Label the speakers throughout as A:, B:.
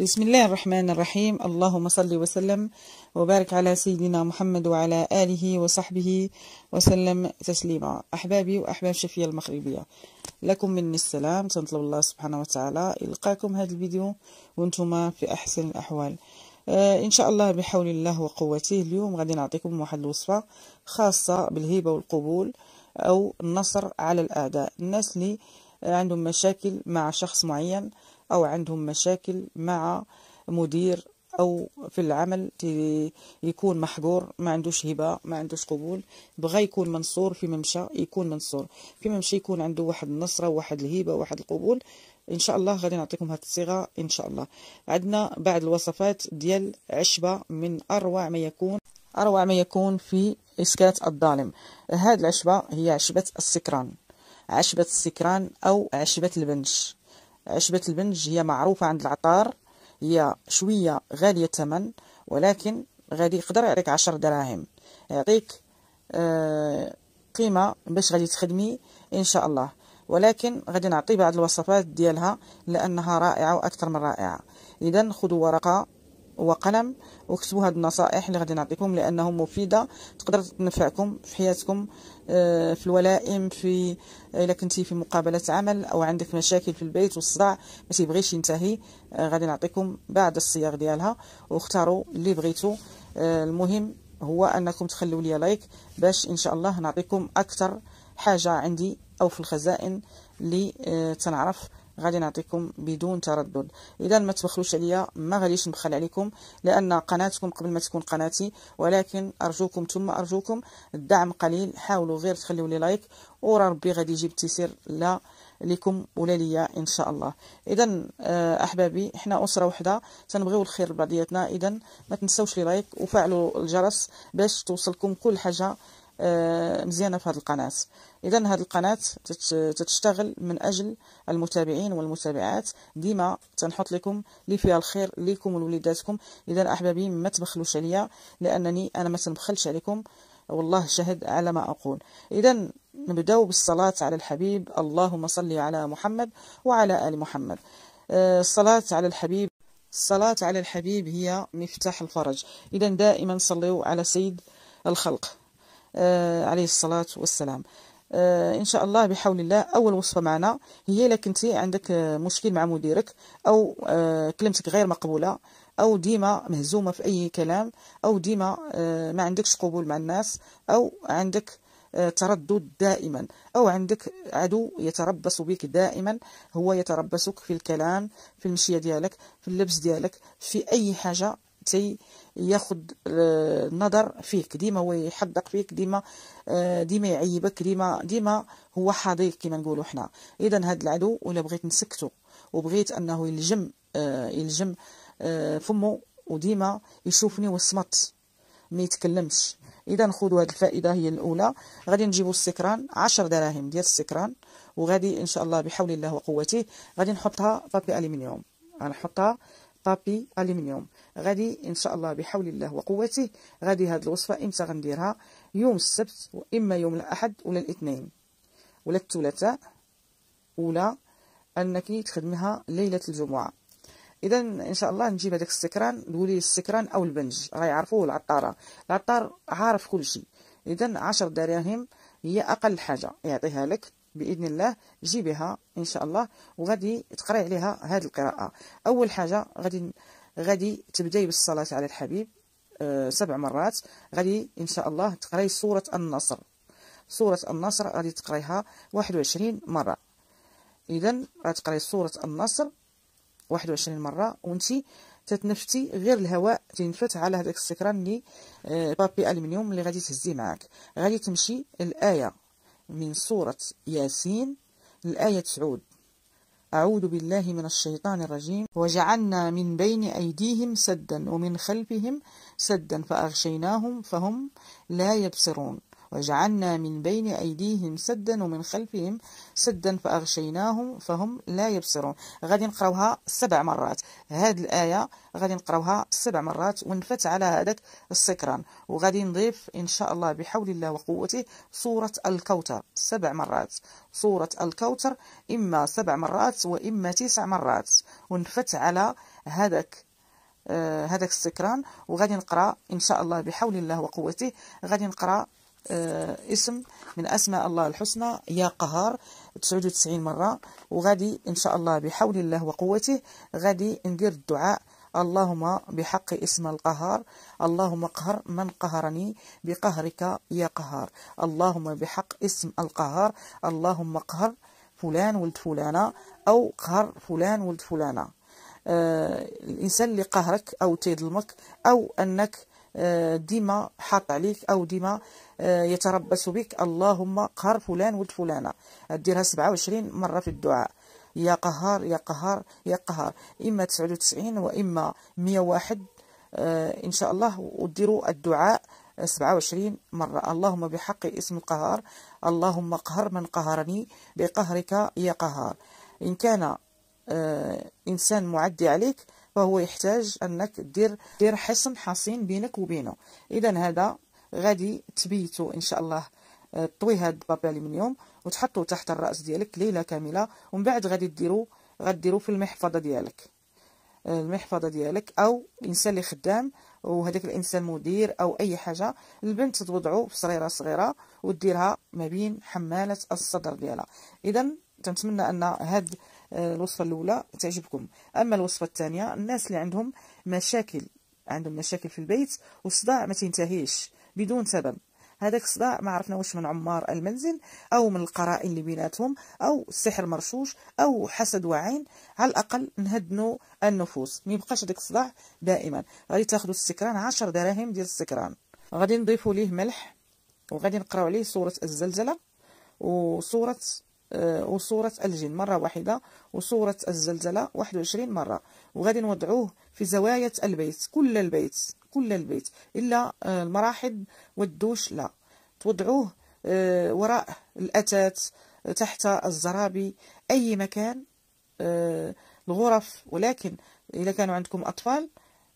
A: بسم الله الرحمن الرحيم اللهم صل وسلم وبارك على سيدنا محمد وعلى آله وصحبه وسلم تسليما أحبابي وأحباب شفية المغربية لكم مني السلام تنطلب الله سبحانه وتعالى يلقاكم هذا الفيديو وانتم في أحسن الأحوال آه إن شاء الله بحول الله وقوته اليوم غادي نعطيكم واحد الوصفة خاصة بالهيبة والقبول أو النصر على الأعداء الناس اللي عندهم مشاكل مع شخص معين أو عندهم مشاكل مع مدير أو في العمل يكون محقور ما عندوش هبة ما عندوش قبول بغى يكون منصور في ممشى يكون منصور في ممشى يكون عنده واحد النصرة واحد الهبة واحد القبول ان شاء الله غادي نعطيكم هذه الصيغه ان شاء الله عندنا بعض الوصفات ديال عشبه من اروع ما يكون اروع ما يكون في اسكات الظالم هذه العشبه هي عشبه السكران عشبه السكران او عشبه البنش عشبة البنج هي معروفة عند العطار هي شوية غالية الثمن ولكن غادي يقدر يعطيك عشر دراهم يعطيك آه قيمة باش غادي تخدمي إن شاء الله ولكن غادي نعطي بعض الوصفات ديالها لأنها رائعة وأكثر من رائعة إذا خذوا ورقة وقلم واكتبوا هاد النصائح اللي غادي نعطيكم لانهم مفيده تقدر تنفعكم في حياتكم آه، في الولائم في آه، الا كنتي في مقابله عمل او عندك مشاكل في البيت والصداع ما تيبغيش ينتهي آه، غادي نعطيكم بعض الصيغ ديالها واختاروا اللي بغيتو المهم هو انكم تخلوا لي لايك باش ان شاء الله نعطيكم اكثر حاجه عندي او في الخزائن اللي تنعرف غادي نعطيكم بدون تردد اذا ما تبخلوش عليا ما غاديش نبخل عليكم لان قناتكم قبل ما تكون قناتي ولكن ارجوكم ثم ارجوكم الدعم قليل حاولوا غير تخليوا لي لايك ورا ربي غادي يجيب التيسير لا لكم ولا ليا ان شاء الله اذا آه، احبابي حنا اسره وحده تنبغيو الخير لبعضياتنا اذا ما تنساوش لي لايك وفعلوا الجرس باش توصلكم كل حاجه آه، مزيانه في هذه القناه اذا هذه القناه تتشتغل من اجل المتابعين والمتابعات ديما تنحط لكم اللي فيها الخير ليكم ولوليداتكم اذا احبابي ما تبخلوش عليا لانني انا ما تنبخلش عليكم والله شهد على ما أقول إذا نبداو بالصلاة على الحبيب اللهم صل على محمد وعلى آل محمد آه، الصلاة على الحبيب الصلاة على الحبيب هي مفتاح الفرج إذا دائما صلوا على سيد الخلق آه، عليه الصلاة والسلام آه، ان شاء الله بحول الله اول وصفه معنا هي لكن انت عندك مشكل مع مديرك او آه، كلمتك غير مقبوله او ديما مهزومه في اي كلام او ديما ما عندكش قبول مع الناس او عندك تردد دائما او عندك عدو يتربص بك دائما هو يتربصك في الكلام في المشيه ديالك في اللبس ديالك في اي حاجه تي ياخد النظر آه، فيك ديما هو يحدق فيك ديما آه، ديما يعيبك ديما ديما هو حاضيك كما نقولوا حنا اذا هذا العدو ولا بغيت نسكته وبغيت انه يلجم آه، يلجم فمه وديما يشوفني وصمت ما يتكلمش اذا خذوا هذه الفائده هي الاولى غادي نجيبوا السكران 10 دراهم ديال السكران وغادي ان شاء الله بحول الله وقوته غادي نحطها بابي الومنيوم غنحطها طابي الومنيوم غادي ان شاء الله بحول الله وقوته غادي هاد الوصفه امتى غنديرها يوم السبت واما يوم الاحد ولا الاثنين ولا الثلاثاء ولا انك تخدمها ليله الجمعه اذا ان شاء الله نجيب هذاك السكران الولي السكران او البنج راه يعرفوه العطاره العطار عارف كل شيء اذا 10 دراهم هي اقل حاجه يعطيها لك باذن الله جيبها ان شاء الله وغادي تقراي عليها هذه القراءه اول حاجه غادي غادي تبداي بالصلاه على الحبيب آه، سبع مرات غادي ان شاء الله تقراي سوره النصر سوره النصر غادي تقرايها 21 مره اذا غتقراي سوره النصر 21 مره وانت تتنفتي غير الهواء تنفت على هذاك السكران اللي آه، بابي الومنيوم اللي غادي تهزي معاك غادي تمشي الايه من سورة ياسين الآية تسعود أعوذ بالله من الشيطان الرجيم وجعلنا من بين أيديهم سدا ومن خلفهم سدا فأغشيناهم فهم لا يبصرون وجعلنا من بين أيديهم سدا ومن خلفهم سدا فأغشيناهم فهم لا يبصرون غادي نقراوها سبع مرات هاد الآية غادي نقراوها سبع مرات ونفت على هذاك السكران وغادي نضيف إن شاء الله بحول الله وقوته سورة الكوثر سبع مرات سورة الكوثر إما سبع مرات وإما تسع مرات ونفت على هذاك آه، هذاك السكران وغادي نقرا ان شاء الله بحول الله وقوته غادي نقرا آه، اسم من أسماء الله الحسنى يا قهار 99 مرة وغادي إن شاء الله بحول الله وقوته غادي ندير الدعاء اللهم بحق اسم القهار اللهم قهر من قهرني بقهرك يا قهار اللهم بحق اسم القهار اللهم قهر فلان ولد فلانة أو قهر فلان ولد فلانة آه الإنسان اللي قهرك أو تيظلمك أو أنك ديما حاط عليك او ديما آه، يتربص بك اللهم قهر فلان ولد فلانه ديرها 27 مره في الدعاء يا قهار يا قهار يا قهار اما 99 واما 101 آه، ان شاء الله وديروا الدعاء 27 مرة اللهم بحق اسم القهار اللهم قهر من قهرني بقهرك يا قهار إن كان آه، إنسان معدي عليك فهو يحتاج انك دير دير حصن حصين بينك وبينه اذا هذا غادي تبيتو ان شاء الله آه، طوي هاد بابي الومنيوم وتحطوه تحت الراس ديالك ليله كامله ومن بعد غادي ديرو غديرو في المحفظه ديالك آه، المحفظه ديالك او الانسان اللي خدام وهذاك الانسان مدير او اي حاجه البنت توضعو في سريره صغيره وديرها ما بين حماله الصدر ديالها اذا تنتمنى ان هاد الوصفه الاولى تعجبكم اما الوصفه الثانيه الناس اللي عندهم مشاكل عندهم مشاكل في البيت والصداع ما تنتهيش بدون سبب هذاك الصداع ما عرفنا واش من عمار المنزل او من القرائن اللي بيناتهم او السحر مرشوش او حسد وعين على الاقل نهدنوا النفوس ما يبقاش هذاك الصداع دائما غادي تاخذوا السكران 10 دراهم ديال السكران غادي نضيفوا ليه ملح وغادي نقراو عليه سوره الزلزله وصوره آه، وصورة الجن مرة واحدة وصورة الزلزلة 21 مرة وغادي نوضعوه في زوايا البيت كل البيت كل البيت إلا آه، المراحض والدوش لا توضعوه آه، وراء الأتات تحت الزرابي أي مكان الغرف ولكن إذا كانوا عندكم أطفال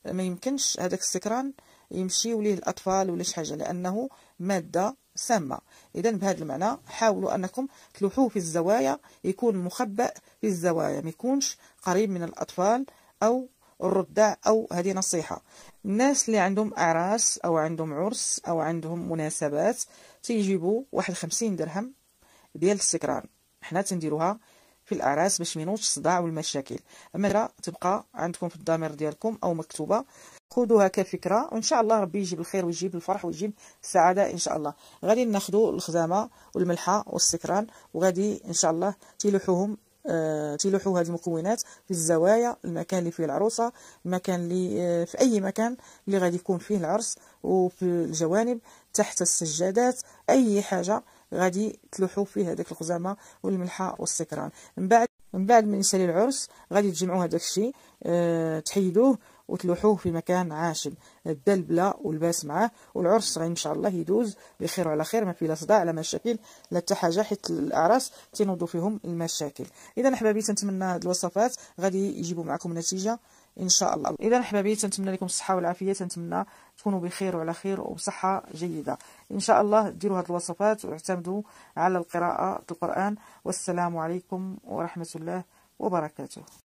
A: ما يمكنش هذاك السكران يمشيو ليه الأطفال ولا شي حاجة لأنه مادة سامة إذا بهذا المعنى حاولوا أنكم تلوحوه في الزوايا يكون مخبأ في الزوايا ما يكونش قريب من الأطفال أو الرضع أو هذه نصيحة الناس اللي عندهم أعراس أو عندهم عرس أو عندهم مناسبات تيجيبوا واحد خمسين درهم ديال السكران حنا تنديروها في الأعراس باش مينوش الصداع والمشاكل أما تبقى عندكم في الضمير ديالكم أو مكتوبة خذوها كفكره وان شاء الله ربي يجيب الخير ويجيب الفرح ويجيب السعاده ان شاء الله غادي ناخذوا الخزامه والملحه والسكران وغادي ان شاء الله تيلوحوهم آه تلوحوا هذه المكونات في الزوايا المكان اللي فيه العروسه المكان اللي آه في اي مكان اللي غادي يكون فيه العرس وفي الجوانب تحت السجادات اي حاجه غادي تلوحوا فيه هذيك الخزامه والملحه والسكران من بعد من بعد ما يسالي العرس غادي تجمعوا هذاك الشيء آه تحيدوه وتلوحوه في مكان عاشم الدلبلة والباس معاه والعرس غير ان شاء الله يدوز بخير وعلى خير ما في لا صداع لا مشاكل لا حتى حاجه حيت الاعراس تنوضوا فيهم المشاكل اذا احبابي تنتمنى هاد الوصفات غادي يجيبوا معكم نتيجه ان شاء الله اذا احبابي تنتمنى لكم الصحه والعافيه تنتمنى تكونوا بخير وعلى خير وبصحه جيده ان شاء الله ديروا هاد الوصفات واعتمدوا على القراءه القران والسلام عليكم ورحمه الله وبركاته